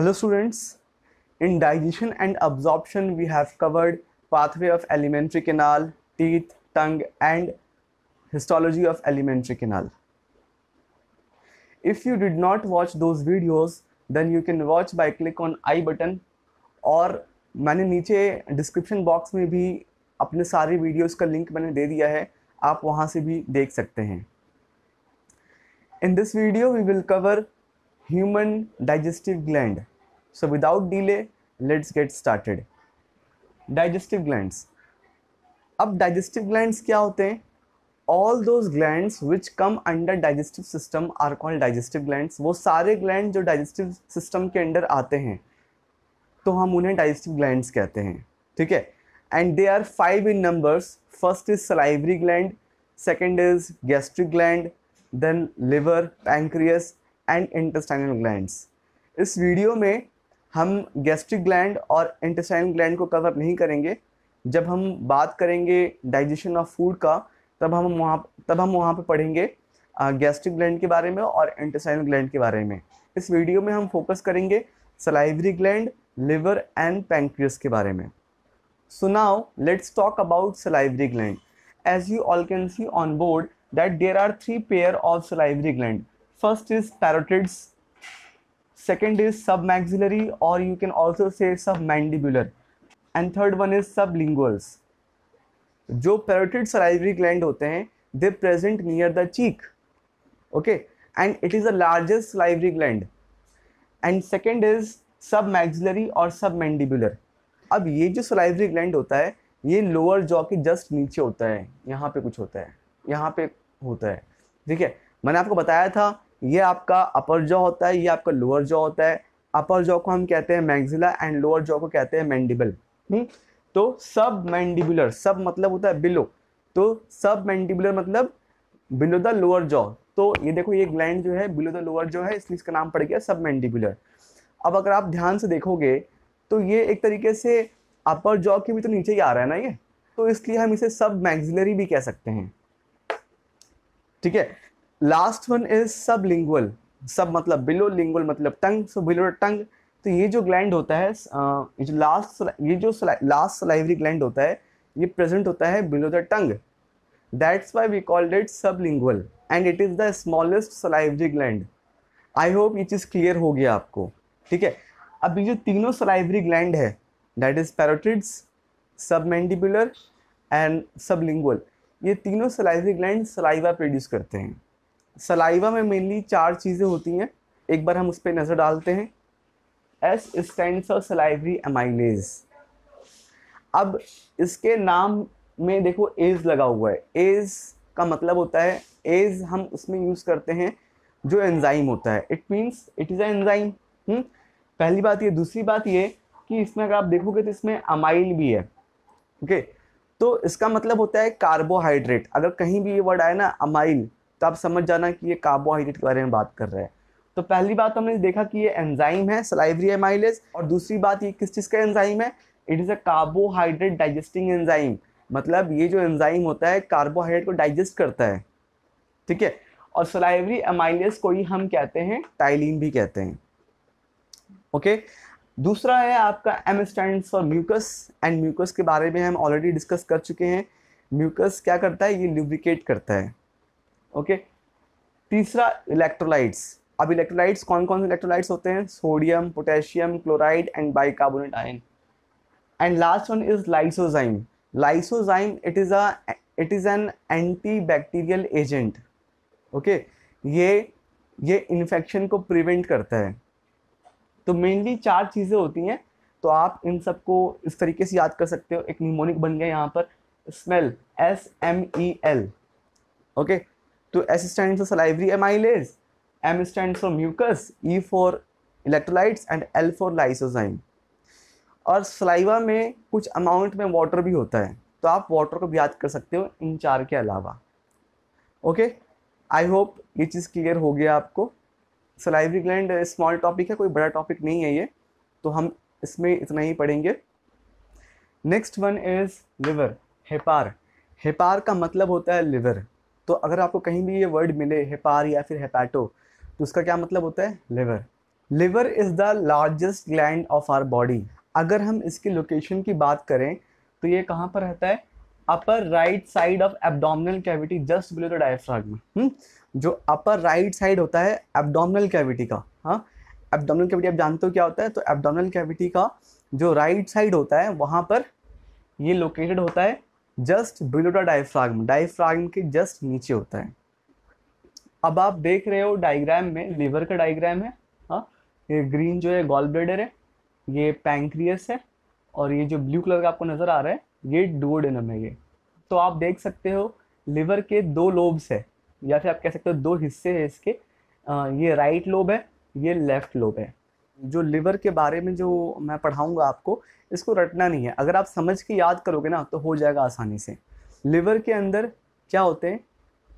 Hello students in digestion and absorption we have covered pathway of alimentary canal teeth tongue and histology of alimentary canal if you did not watch those videos then you can watch by click on i button और मैंने नीचे description box में भी अपने सारे videos का link मैंने दे दिया है आप वहाँ से भी देख सकते हैं in this video we will cover human digestive gland So without delay, let's get started. Digestive glands अब डाइजेस्टिव ग्लैंड्स क्या होते हैं all those glands which come under digestive system are called digestive glands वो सारे gland जो digestive system के under आते हैं तो हम उन्हें डाइजेस्टिव ग्लैंड्स कहते हैं ठीक है and they are five in numbers first is salivary gland second is gastric gland then liver pancreas and intestinal glands इस वीडियो में हम गैस्ट्रिक ग्लैंड और इंटेस्टाइन ग्लैंड को कवर नहीं करेंगे जब हम बात करेंगे डाइजेशन ऑफ फूड का तब हम वहाँ तब हम वहाँ पर पढ़ेंगे गैस्ट्रिक ग्लैंड के बारे में और इंटेस्टाइन ग्लैंड के बारे में इस वीडियो में हम फोकस करेंगे salivary gland liver and pancreas के बारे में so now let's talk about salivary gland as you all can see on board that there are three pair of salivary gland first is parotids second is sub second और you can also say sub mandibular and third one is sub sublinguals जो parotid salivary gland होते हैं they present near the cheek okay and it is the largest salivary gland and second is sub maxillary और sub mandibular अब ये जो salivary gland होता है ये लोअर जॉ के जस्ट नीचे होता है यहाँ पे कुछ होता है यहाँ पे होता है ठीक है मैंने आपको बताया था ये आपका अपर जॉ होता है ये आपका लोअर जॉ होता है अपर जॉ को हम कहते हैं मैगजिला एंड लोअर जॉ को कहते हैं मैंडिबल तो सब मैंडिबुलर सब मतलब होता है बिलो तो सब मैंडिबुलर मतलब बिलो द लोअर जॉ तो ये देखो ये ग्लैंड जो है बिलो द लोअर जॉ है इसलिए इसका नाम पड़ गया सब मैंडिबुलर अब अगर आप ध्यान से देखोगे तो ये एक तरीके से अपर जॉ के भी तो नीचे ही आ रहा है ना ये तो इसलिए हम इसे सब मैगजिलरी भी कह सकते हैं ठीक है last one is sub lingual sub मतलब बिलो लिंगुअल मतलब टंग सो बिलो टंग तो ये जो ग्लैंड uh, होता है ये जो लास्ट ये जो लास्ट सलाइवरी ग्लैंड होता है ये प्रेजेंट होता है below the tongue that's why we called it sub lingual and it is the smallest salivary gland I hope ये चीज़ क्लियर हो गया आपको ठीक है अब ये जो तीनों सलाइवरी ग्लैंड है that is parotids sub mandibular and सब लिंगुअल ये तीनों सलाइवरी ग्लैंड सलाइवा प्रोड्यूस करते हैं सलाइवा में मेनली चार चीज़ें होती हैं एक बार हम उस पर नज़र डालते हैं S stand for salivary amylase अब इसके नाम में देखो एज लगा हुआ है एज का मतलब होता है एज हम उसमें यूज़ करते हैं जो एंजाइम होता है it means it is a enzyme पहली बात ये दूसरी बात ये कि इसमें अगर आप देखोगे तो इसमें अमाइल भी है ओके okay? तो इसका मतलब होता है कार्बोहाइड्रेट अगर कहीं भी ये वर्ड आए ना अमाइल तो आप समझ जाना कि ये कार्बोहाइड्रेट के बारे में बात कर रहे हैं तो पहली बात हमने देखा कि ये एंजाइम है सलाइवरी एमाइलेज और दूसरी बात ये किस चीज़ का एंजाइम है it is a carbohydrate digesting enzyme मतलब ये जो एंजाइम होता है कार्बोहाइड्रेट को डाइजेस्ट करता है ठीक है और सलाइवरी एमाइलेज को ही हम कहते हैं टाइलिन भी कहते हैं ओके दूसरा है आपका M stand for mucus and mucus के बारे में हम ऑलरेडी डिस्कस कर चुके हैं म्यूकस क्या करता है ये लुब्रिकेट करता है ओके तीसरा इलेक्ट्रोलाइट्स अब इलेक्ट्रोलाइट्स कौन कौन से इलेक्ट्रोलाइट्स होते हैं sodium potassium chloride and bicarbonate ion and last one is lysozyme lysozyme it is a it is an anti bacterial agent okay ये ये इन्फेक्शन को प्रिवेंट करता है तो मेनली चार चीज़ें होती हैं तो आप इन सबको इस तरीके से याद कर सकते हो एक निमोनिक बन गया यहाँ पर smell S M E L okay तो S stands for salivary amylase, M stand for mucus E for electrolytes and L for lysozyme और सलाइवा में कुछ अमाउंट में वाटर भी होता है तो आप वाटर को भी याद कर सकते हो इन चार के अलावा ओके आई होप ये चीज़ क्लियर हो गया आपको सलाइवरी ग्लैंड स्मॉल टॉपिक है कोई बड़ा टॉपिक नहीं है ये तो हम इसमें इतना ही पढ़ेंगे next one is liver hepar hepar का मतलब होता है लिवर तो अगर आपको कहीं भी ये वर्ड मिले हेपार या फिर हेपैटो तो उसका क्या मतलब होता है liver liver is the largest gland of our body अगर हम इसकी लोकेशन की बात करें तो ये कहाँ पर रहता है upper right side of abdominal cavity just below the diaphragm जो अपर राइट साइड होता है एब्डोमिनल कैविटी का हाँ एब्डोमिनल कैविटी आप जानते हो क्या होता है तो एब्डोमिनल कैविटी का जो राइट right साइड होता है वहाँ पर ये लोकेटेड होता है just below the diaphragm diaphragm के जस्ट नीचे होता है अब आप देख रहे हो डायग्राम में लिवर का डायग्राम है हाँ ये ग्रीन जो है गॉल ब्लेडर है ये पैंक्रियस है और ये जो ब्लू कलर का आपको नज़र आ रहा है ये डुओडेनम है ये तो आप देख सकते हो लिवर के दो लोब्स है या फिर आप कह सकते हो दो हिस्से हैं इसके आ, ये राइट लोब है ये लेफ्ट लोब है जो लिवर के बारे में जो मैं पढ़ाऊँगा आपको इसको रटना नहीं है अगर आप समझ के याद करोगे ना तो हो जाएगा आसानी से लिवर के अंदर क्या होते हैं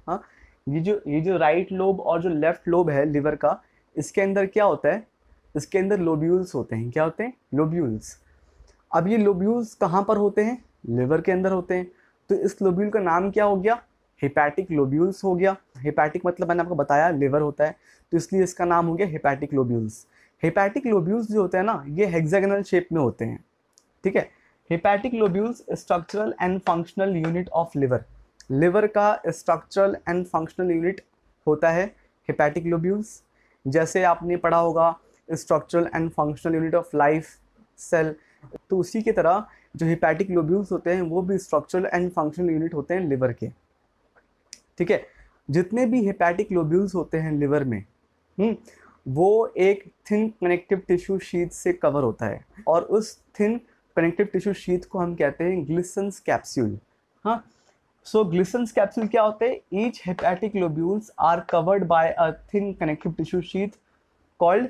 हाँ ये जो ये जो राइट लोब और जो लेफ्ट लोब है लिवर का इसके अंदर क्या होता है इसके अंदर लोब्यूल्स होते हैं क्या होते हैं लोब्यूल्स अब ये लोब्यूल्स कहाँ पर होते हैं लिवर के अंदर होते हैं तो इस लोब्यूल का नाम क्या हो गया हेपैटिक लोब्यूल्स हो गया हेपैटिक मतलब मैंने आपको बताया लिवर होता है तो इसलिए इसका नाम हो गया हेपैटिक लोब्यूल्स हेपैटिक लोब्यूल्स जो होते हैं ना ये हेक्सागनल शेप में होते हैं ठीक है hepatic lobules structural and functional unit of liver liver का स्ट्रक्चरल एंड फंक्शनल यूनिट होता है हेपैटिक लोब्यूल्स जैसे आपने पढ़ा होगा structural and functional unit of life cell तो उसी की तरह जो हिपैटिक लोब्यूल्स होते हैं वो भी स्ट्रक्चरल एंड फंक्शनल यूनिट होते हैं लिवर के ठीक है जितने भी हिपैटिक लोब्यूल्स होते हैं लिवर में हम्म, वो एक थिन कनेक्टिव टिश्यू शीट से कवर होता है और उस थिन कनेक्टिव टिश्यू शीट को हम कहते हैं ग्लिसन्स कैप्सूल हाँ सो ग्लिसन्स कैप्सूल क्या होते हैं each hepatic lobules are covered by a thin connective tissue sheet called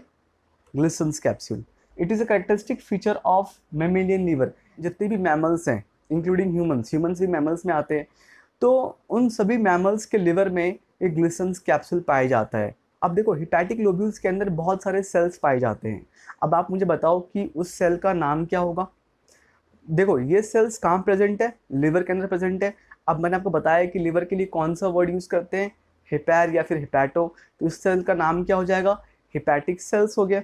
Glisson's capsule it is a characteristic feature of mammalian liver जितने भी मैमल्स हैं इंक्लूडिंग ह्यूमन्स ह्यूमन्स भी मैमल्स में आते हैं तो उन सभी मैमल्स के लिवर में एक ग्लिसन्स कैप्सूल पाया जाता है अब देखो हिपैटिक लोब्यूल्स के अंदर बहुत सारे सेल्स पाए जाते हैं अब आप मुझे बताओ कि उस सेल का नाम क्या होगा देखो ये सेल्स कहाँ प्रेजेंट है लिवर के अंदर प्रेजेंट है अब मैंने आपको बताया कि लिवर के लिए कौन सा वर्ड यूज़ करते हैं हिपैर या फिर हिपैटो तो इस सेल का नाम क्या हो जाएगा हिपैटिक सेल्स हो गया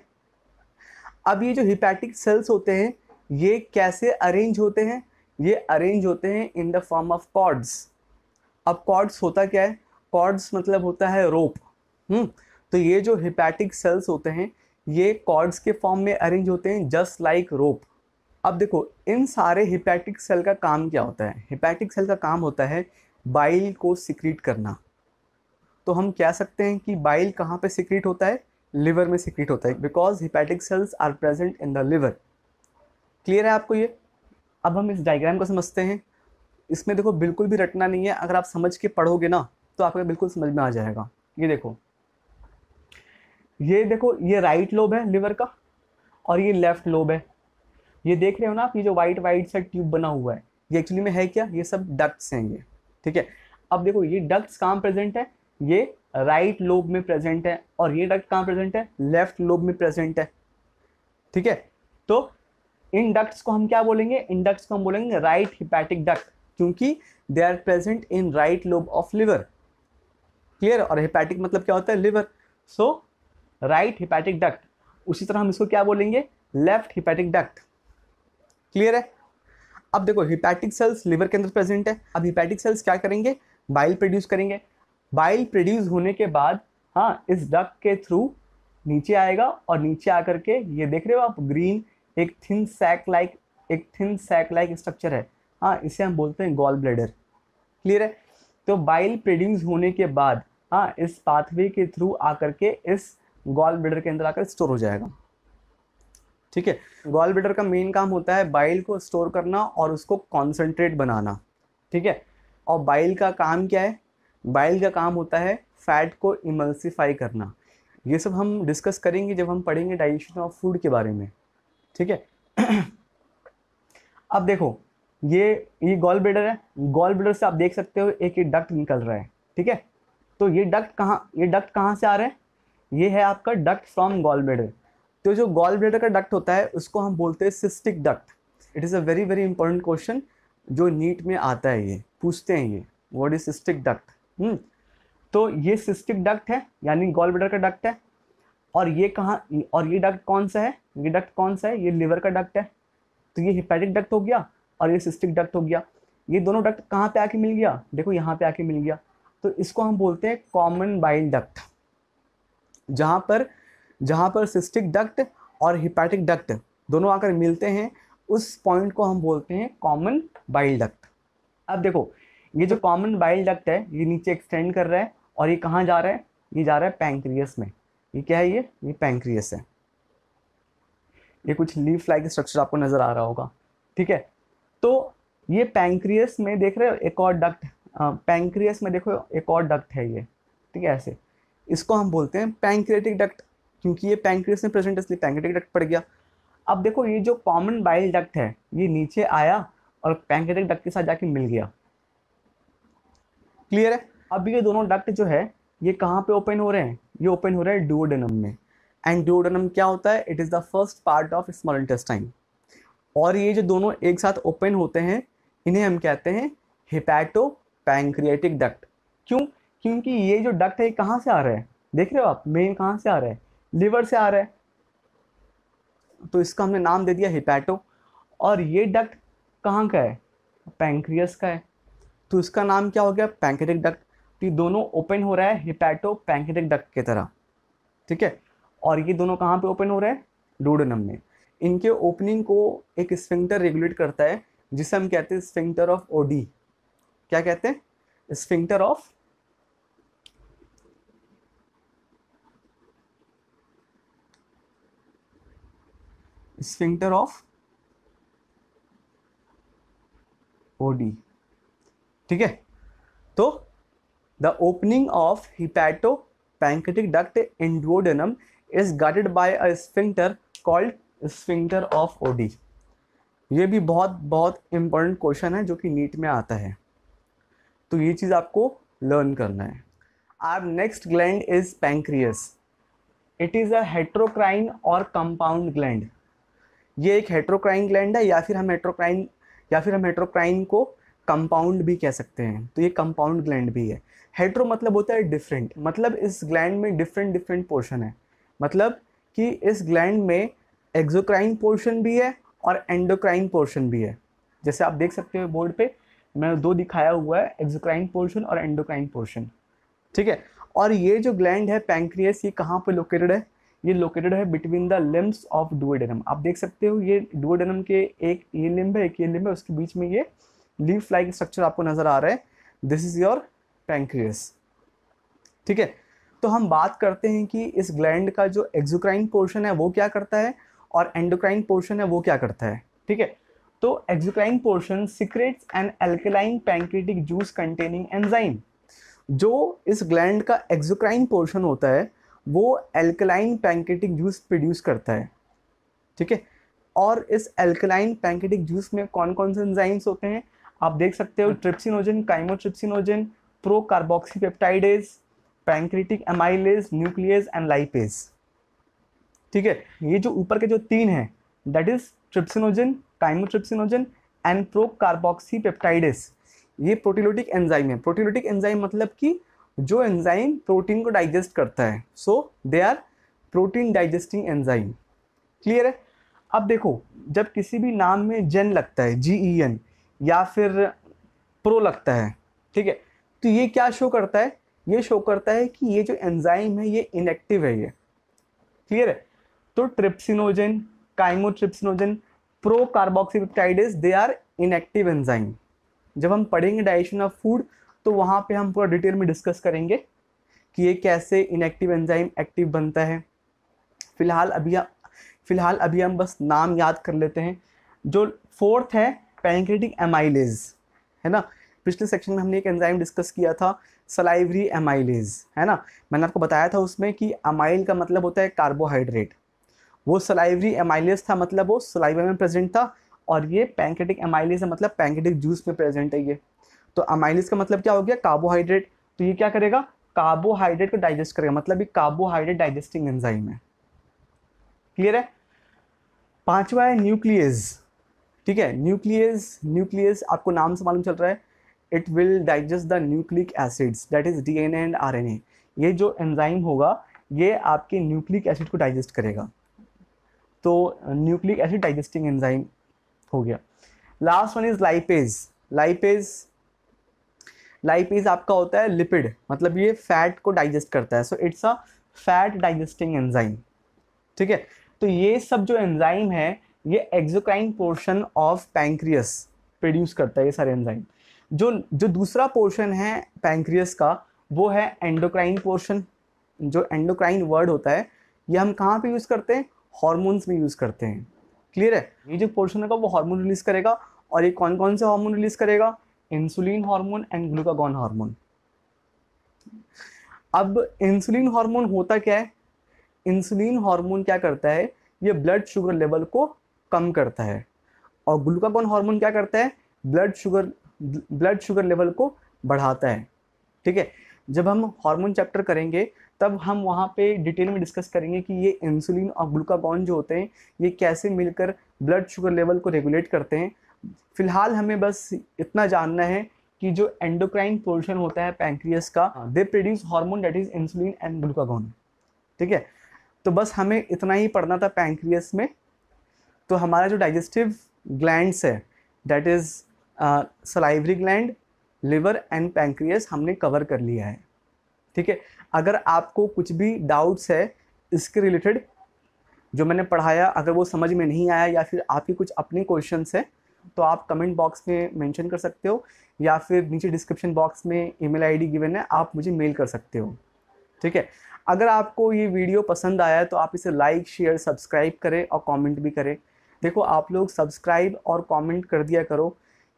अब ये जो हिपैटिक सेल्स होते हैं ये कैसे अरेंज होते हैं ये अरेंज होते हैं in the form of cords अब कॉर्ड्स होता क्या है कॉर्ड्स मतलब होता है रोप हम्म तो ये जो हिपैटिक सेल्स होते हैं ये कॉर्ड्स के फॉर्म में अरेंज होते हैं जस्ट लाइक रोप अब देखो इन सारे हिपैटिक सेल का काम क्या होता है हिपैटिक सेल का काम होता है बाइल को सिक्रीट करना तो हम कह सकते हैं कि बाइल कहाँ पे सिक्रीट होता है लिवर में सिक्रीट होता है because hepatic cells are present in the liver clear है आपको ये अब हम इस डायग्राम को समझते हैं इसमें देखो बिल्कुल भी रटना नहीं है अगर आप समझ के पढ़ोगे ना तो आपका बिल्कुल समझ में आ जाएगा ये देखो ये देखो ये राइट लोब है लिवर का और ये लेफ्ट लोब है ये देख रहे हो ना आप ये जो वाइट वाइट सा ट्यूब बना हुआ है ये एक्चुअली में है क्या ये सब डक्ट्स हैं ये ठीक है अब देखो ये डक्ट्स कहाँ प्रेजेंट है ये राइट लोब में प्रेजेंट है और ये डक्ट कहाँ प्रेजेंट है लेफ्ट लोब में प्रेजेंट है ठीक है तो इन डक्ट्स को हम क्या बोलेंगे इन डक्ट्स को हम बोलेंगे राइट हिपैटिक डक्ट क्योंकि they are present in right lobe of liver clear और हिपैटिक मतलब क्या होता है liver so so, right hepatic duct उसी तरह हम इसको क्या बोलेंगे लेफ्ट हिपैटिक डक्ट क्लियर है अब देखो हिपैटिक सेल्स लिवर के अंदर प्रेजेंट है अब हिपैटिक सेल्स क्या करेंगे बाइल प्रोड्यूस करेंगे बाइल प्रोड्यूस होने के बाद हाँ इस डक्ट के थ्रू नीचे आएगा और नीचे आकर के ये देख रहे हो आप ग्रीन एक थिन सैक लाइक एक थिन सैक लाइक स्ट्रक्चर है हाँ इसे हम बोलते हैं गॉल ब्लेडर क्लियर है तो बाइल प्रोड्यूस होने के बाद हाँ इस पाथवे के थ्रू आकर के इस गॉल ब्लेडर के अंदर आकर स्टोर हो जाएगा ठीक है गॉल ब्लेडर का मेन काम होता है बाइल को स्टोर करना और उसको कॉन्सेंट्रेट बनाना ठीक है और बाइल का काम क्या है बाइल का काम होता है फैट को इमल्सीफाई करना ये सब हम डिस्कस करेंगे जब हम पढ़ेंगे डाइजेशन ऑफ फूड के बारे में ठीक है अब देखो ये ये गॉल ब्लेडर है गॉल ब्लेडर से आप देख सकते हो एक ये डक्ट निकल रहा है ठीक है तो ये डक्ट कहाँ ये डक्ट कहाँ से आ रहा है ये है आपका डक्ट फ्रॉम गॉल ब्लेडर तो जो गॉल ब्लेडर का डक्ट होता है उसको हम बोलते हैं cystic duct it is a very very important question जो नीट में आता है ये पूछते हैं ये वॉट इज सिस्टिक डक्ट तो ये सिस्टिक डक्ट है यानी गॉल ब्लेडर का डक्ट है और ये कहाँ और ये डक्ट कौन सा है ये डक्ट कौन सा है ये लिवर का डक्ट है तो ये हिपैटिक डक्ट हो गया और ये सिस्टिक डक्ट हो गया ये दोनों डक्ट कहाँ पे आके मिल गया देखो यहाँ पे आके मिल गया तो इसको हम बोलते हैं कॉमन बाइल डक्ट जहाँ पर जहाँ पर सिस्टिक डक्ट और हिपैटिक डक्ट दोनों आकर मिलते हैं उस पॉइंट को हम बोलते हैं कॉमन बाइल डक्ट अब देखो ये जो कॉमन बाइल डक्ट है ये नीचे एक्सटेंड कर रहा है और ये कहाँ जा रहा है ये जा रहा है पैंक्रियस में ये क्या है ये ये पैंक्रियस है ये कुछ लीफ लाइक स्ट्रक्चर आपको नज़र आ रहा होगा ठीक है तो ये पैंक्रियस में देख रहे हो एक और डक्ट पैंक्रियस में देखो एक और डक्ट है ये ठीक है ऐसे इसको हम बोलते हैं पैंक्रेटिक डक्ट क्योंकि ये पैंक्रियस में प्रेजेंट इसलिए पैंक्रेटिक डक्ट पड़ गया अब देखो ये जो कॉमन बाइल डक्ट है ये नीचे आया और पैंक्रेटिक डक्ट के साथ जाके मिल गया क्लियर है अब ये दोनों डक्ट जो है ये कहाँ पे ओपन हो रहे हैं ये ओपन हो रहे हैं ड्यूओडेनम में एंड ड्यूओडेनम क्या होता है it is the first part of small intestine और ये जो दोनों एक साथ ओपन होते हैं इन्हें हम कहते हैं हिपैटो पैंक्रिएटिक डक्ट क्यों क्योंकि ये जो डक्ट है ये कहाँ से आ रहा है देख रहे हो आप मेन कहाँ से आ रहा है लिवर से आ रहा है तो इसका हमने नाम दे दिया हिपैटो और ये डक्ट कहाँ का है पैंक्रियस का है तो इसका नाम क्या हो गया पैंक्रेटिक डक्ट तो ये दोनों ओपन हो रहा है हिपैटो पैंक्रेटिक डक्ट की तरह ठीक है और ये दोनों कहाँ पे ओपन हो रहे हैं डोडनम में इनके ओपनिंग को एक स्फिंक्टर रेगुलेट करता है जिसे हम कहते हैं स्फिंक्टर ऑफ ओडी क्या कहते हैं sphincter of sphincter of Oddi ठीक है तो the opening of hepato pancreatic duct in duodenum is guided by a sphincter called sphincter of Oddi ये भी बहुत बहुत इंपॉर्टेंट क्वेश्चन है जो कि नीट में आता है तो ये चीज़ आपको लर्न करना है our next gland is pancreas it is a heterocrine और कंपाउंड ग्लैंड ये एक हेट्रोक्राइन ग्लैंड है या फिर हम हेट्रोक्राइन या फिर हम हेट्रोक्राइन को कंपाउंड भी कह सकते हैं तो ये कंपाउंड ग्लैंड भी है हेट्रो मतलब होता है डिफरेंट मतलब इस ग्लैंड में डिफरेंट डिफरेंट पोर्शन है मतलब कि इस ग्लैंड में एक्जोक्राइन पोर्शन भी है और एंडोक्राइन पोर्शन भी है जैसे आप देख सकते हो बोर्ड पे मैंने दो दिखाया हुआ है एक्जोक्राइन पोर्शन और एंडोक्राइन पोर्शन ठीक है और ये जो ग्लैंड है पैंक्रियस ये कहाँ पे लोकेटेड है ये लोकेटेड है between the limbs of duodenum आप देख सकते हो ये डुओडेनम के एक ये लिम्ब है एक ये लिम्ब है उसके बीच में ये लीफ लाइक स्ट्रक्चर आपको नजर आ रहा है दिस इज योर पैंक्रियस ठीक है तो हम बात करते हैं कि इस ग्लैंड का जो एक्जोक्राइन पोर्शन है वो क्या करता है और एंडोक्राइन पोर्शन है वो क्या करता है ठीक है तो exocrine portion secretes and alkaline pancreatic juice containing enzyme जो इस ग्लैंड का एक्जोक्राइन पोर्शन होता है वो एल्कलाइन पैंकेटिक जूस प्रोड्यूस करता है ठीक है और इस एल्कलाइन पैंकेटिक जूस में कौन कौन से एंजाइम्स होते हैं आप देख सकते हो trypsinogen chymotrypsinogen pro carboxypeptidase pancreatic amylase nucleus and lipase ठीक है ये जो ऊपर के जो तीन हैं that is trypsinogen chymotrypsinogen and pro carboxypeptidase ये प्रोटीलोटिक एंजाइम है प्रोटीलोटिक एंजाइम मतलब कि जो एंजाइम प्रोटीन को डाइजेस्ट करता है so they are protein digesting enzyme clear है अब देखो जब किसी भी नाम में जेन लगता है जी ई एन या फिर प्रो लगता है ठीक है तो ये क्या शो करता है ये शो करता है कि ये जो एंजाइम है ये इनएक्टिव है ये क्लियर है तो trypsinogen chymotrypsinogen pro carboxypeptidase they are inactive enzyme जब हम पढ़ेंगे डाइजेशन ऑफ फूड तो वहाँ पे हम पूरा डिटेल में डिस्कस करेंगे कि ये कैसे इनएक्टिव एंजाइम एक्टिव बनता है फ़िलहाल अभी फ़िलहाल अभी हम बस नाम याद कर लेते हैं जो फोर्थ है पैंक्रेटिक एमाइलेज है ना पिछले सेक्शन में हमने एक एंजाइम डिस्कस किया था सलाइवरी एमाइलेज है ना मैंने आपको बताया था उसमें कि अमाइल का मतलब होता है कार्बोहाइड्रेट वो सलाइवरी एमाइलेज था मतलब वो सलाइवा में प्रेजेंट था और ये पैंकेटिक एमाइलेज है मतलब पैंकेटिक जूस में प्रेजेंट है ये तो अमाइलिस का मतलब क्या हो गया कार्बोहाइड्रेट तो ये क्या करेगा कार्बोहाइड्रेट को डाइजेस्ट करेगा मतलब ये कार्बोहाइड्रेट डाइजेस्टिंग एंजाइम है क्लियर है पांचवा है न्यूक्लियस ठीक है न्यूक्लियस न्यूक्लियस आपको नाम से मालूम चल रहा है it will digest the nucleic acids that is DNA and RNA ये जो एंजाइम होगा ये आपके न्यूक्लिक एसिड को डाइजेस्ट करेगा तो न्यूक्लिक एसिड डाइजेस्टिंग एंजाइम हो गया last one is lipase lipase lipase आपका होता है लिपिड मतलब ये फैट को डाइजेस्ट करता है so it's a fat digesting enzyme ठीक है तो ये सब जो एंजाइम है ये exocrine portion of pancreas produce करता है ये सारे एंजाइम जो जो दूसरा पोर्शन है पैंक्रियस का वो है एंडोक्राइन पोर्शन जो एंडोक्राइन वर्ड होता है ये हम कहाँ पे यूज़ करते हैं हॉर्मोन्स में यूज़ करते हैं क्लियर है ये जो पोर्शन होगा वो हार्मोन रिलीज़ करेगा और ये कौन कौन से हार्मोन रिलीज़ करेगा insulin hormone and glucagon hormone अब इंसुलिन हार्मोन होता क्या है इंसुलिन हार्मोन क्या करता है ये ब्लड शुगर लेवल को कम करता है और ग्लूकागॉन हार्मोन क्या करता है blood sugar blood sugar level को बढ़ाता है ठीक है जब हम हार्मोन चैप्टर करेंगे तब हम वहाँ पे डिटेल में डिस्कस करेंगे कि ये इंसुलिन और ग्लूकागॉन जो होते हैं ये कैसे मिलकर ब्लड शुगर लेवल को रेगुलेट करते हैं फिलहाल हमें बस इतना जानना है कि जो एंडोक्राइन पोर्शन होता है पैंक्रियस का they produce hormone that is insulin and glucagon ठीक है तो बस हमें इतना ही पढ़ना था पैंक्रियस में तो हमारा जो डाइजेस्टिव ग्लैंड्स है that is salivary gland liver and pancreas हमने कवर कर लिया है ठीक है अगर आपको कुछ भी डाउट्स है इसके रिलेटेड जो मैंने पढ़ाया अगर वो समझ में नहीं आया या फिर आपके कुछ अपने क्वेश्चंस हैं तो आप कमेंट बॉक्स में मेंशन कर सकते हो या फिर नीचे डिस्क्रिप्शन बॉक्स में ईमेल आईडी गिवन है आप मुझे मेल कर सकते हो ठीक है अगर आपको ये वीडियो पसंद आया है तो आप इसे लाइक शेयर सब्सक्राइब करें और कमेंट भी करें देखो आप लोग सब्सक्राइब और कमेंट कर दिया करो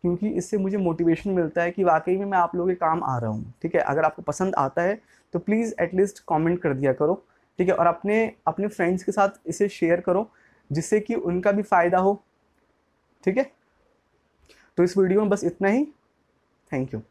क्योंकि इससे मुझे मोटिवेशन मिलता है कि वाकई में मैं आप लोगों के काम आ रहा हूँ ठीक है अगर आपको पसंद आता है तो प्लीज़ एटलीस्ट कमेंट कर दिया करो ठीक है और अपने अपने फ्रेंड्स के साथ इसे शेयर करो जिससे कि उनका भी फ़ायदा हो ठीक है तो इस वीडियो में बस इतना ही थैंक यू